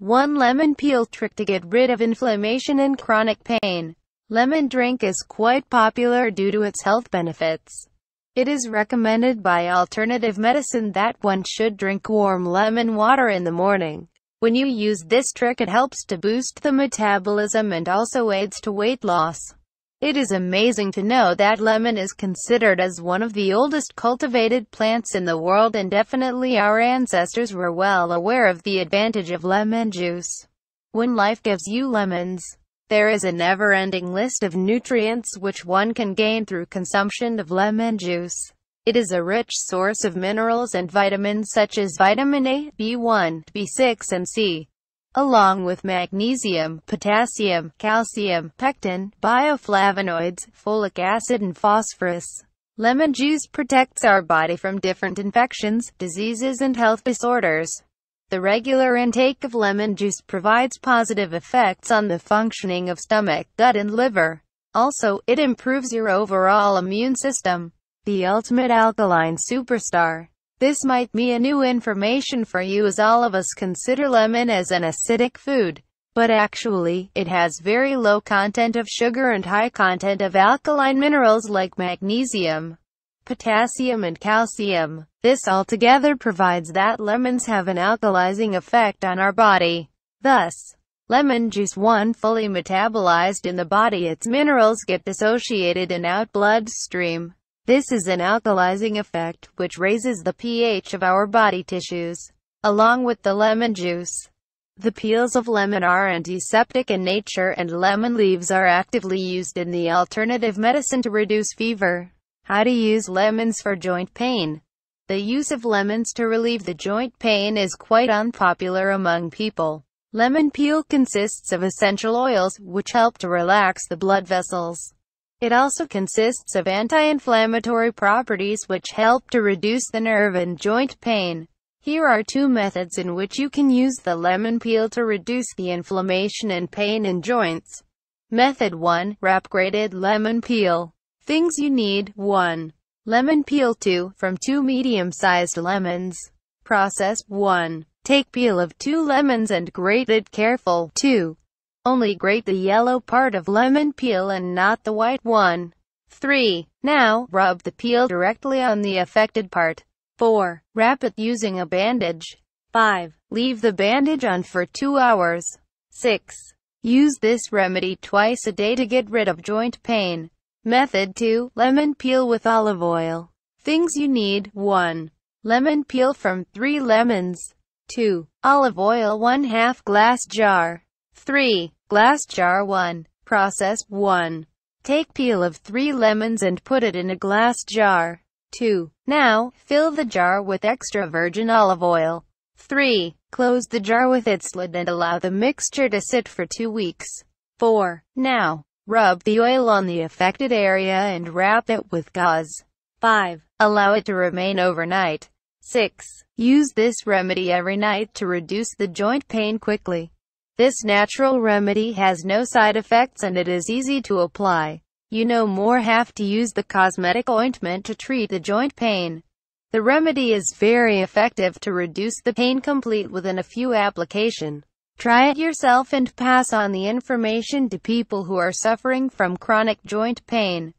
One lemon peel trick to get rid of inflammation and chronic pain. Lemon drink is quite popular due to its health benefits. It is recommended by alternative medicine that one should drink warm lemon water in the morning. When you use this trick it helps to boost the metabolism and also aids to weight loss. It is amazing to know that lemon is considered as one of the oldest cultivated plants in the world and definitely our ancestors were well aware of the advantage of lemon juice. When life gives you lemons, there is a never-ending list of nutrients which one can gain through consumption of lemon juice. It is a rich source of minerals and vitamins such as vitamin A, B1, B6 and C along with magnesium, potassium, calcium, pectin, bioflavonoids, folic acid and phosphorus. Lemon juice protects our body from different infections, diseases and health disorders. The regular intake of lemon juice provides positive effects on the functioning of stomach, gut and liver. Also, it improves your overall immune system. The ultimate alkaline superstar. This might be a new information for you as all of us consider lemon as an acidic food. But actually, it has very low content of sugar and high content of alkaline minerals like magnesium, potassium and calcium. This altogether provides that lemons have an alkalizing effect on our body. Thus, lemon juice 1 fully metabolized in the body its minerals get dissociated and out bloodstream. This is an alkalizing effect, which raises the pH of our body tissues, along with the lemon juice. The peels of lemon are antiseptic in nature and lemon leaves are actively used in the alternative medicine to reduce fever. How to use lemons for joint pain. The use of lemons to relieve the joint pain is quite unpopular among people. Lemon peel consists of essential oils, which help to relax the blood vessels. It also consists of anti-inflammatory properties which help to reduce the nerve and joint pain. Here are two methods in which you can use the lemon peel to reduce the inflammation and pain in joints. Method 1. Wrap grated lemon peel. Things you need 1. Lemon peel 2, from 2 medium-sized lemons. Process 1. Take peel of 2 lemons and grate it careful. 2. Only grate the yellow part of lemon peel and not the white one. 3. Now, rub the peel directly on the affected part. 4. Wrap it using a bandage. 5. Leave the bandage on for 2 hours. 6. Use this remedy twice a day to get rid of joint pain. Method 2. Lemon peel with olive oil. Things you need 1. Lemon peel from 3 lemons. 2. Olive oil 1 2 glass jar. 3. Glass jar 1. Process 1. Take peel of 3 lemons and put it in a glass jar. 2. Now, fill the jar with extra virgin olive oil. 3. Close the jar with its lid and allow the mixture to sit for 2 weeks. 4. Now, rub the oil on the affected area and wrap it with gauze. 5. Allow it to remain overnight. 6. Use this remedy every night to reduce the joint pain quickly. This natural remedy has no side effects and it is easy to apply. You no more have to use the cosmetic ointment to treat the joint pain. The remedy is very effective to reduce the pain complete within a few application. Try it yourself and pass on the information to people who are suffering from chronic joint pain.